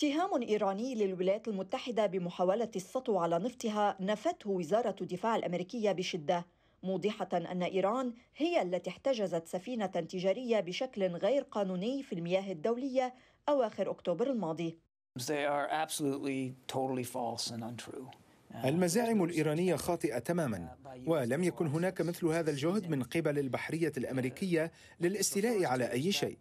اتهام إيراني للولايات المتحدة بمحاولة السطو على نفطها نفته وزارة الدفاع الأمريكية بشدة موضحة أن إيران هي التي احتجزت سفينة تجارية بشكل غير قانوني في المياه الدولية أواخر أكتوبر الماضي. They are absolutely totally false and untrue. المزاعم الإيرانية خاطئة تماما ولم يكن هناك مثل هذا الجهد من قبل البحرية الأمريكية للاستيلاء على أي شيء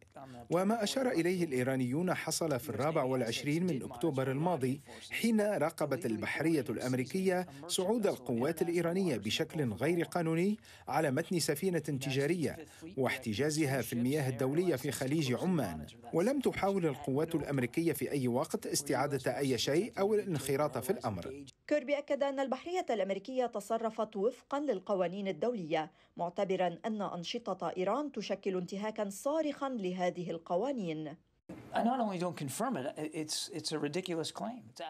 وما أشار إليه الإيرانيون حصل في الرابع والعشرين من أكتوبر الماضي حين راقبت البحرية الأمريكية صعود القوات الإيرانية بشكل غير قانوني على متن سفينة تجارية واحتجازها في المياه الدولية في خليج عمان ولم تحاول القوات الأمريكية في أي وقت استعادة أي شيء أو الانخراط في الأمر أكد أن البحرية الأمريكية تصرفت وفقا للقوانين الدولية معتبرا أن أنشطة إيران تشكل انتهاكا صارخا لهذه القوانين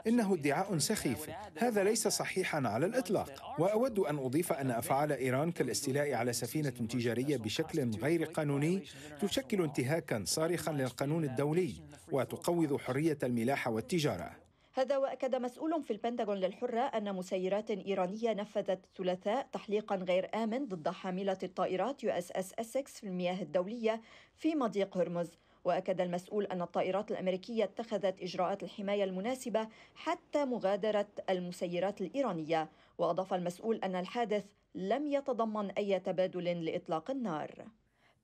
إنه ادعاء سخيف هذا ليس صحيحا على الإطلاق وأود أن أضيف أن أفعال إيران كالاستيلاء على سفينة تجارية بشكل غير قانوني تشكل انتهاكا صارخا للقانون الدولي وتقوض حرية الملاحة والتجارة هذا وأكد مسؤول في البنتاغون للحرة أن مسيرات إيرانية نفذت الثلاثاء تحليقا غير آمن ضد حاملة الطائرات يو اس اس اسكس في المياه الدولية في مضيق هرمز واكد المسؤول ان الطائرات الامريكيه اتخذت اجراءات الحمايه المناسبه حتى مغادره المسيرات الايرانيه واضاف المسؤول ان الحادث لم يتضمن اي تبادل لاطلاق النار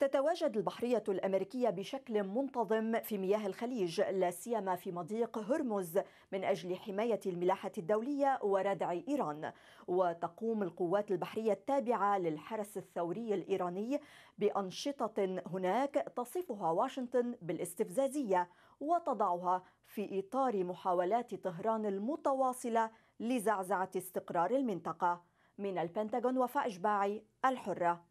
تتواجد البحرية الأمريكية بشكل منتظم في مياه الخليج لا سيما في مضيق هرمز من أجل حماية الملاحة الدولية وردع إيران وتقوم القوات البحرية التابعة للحرس الثوري الإيراني بأنشطة هناك تصفها واشنطن بالاستفزازية وتضعها في إطار محاولات طهران المتواصلة لزعزعة استقرار المنطقة من البنتاغون وفاء الحرة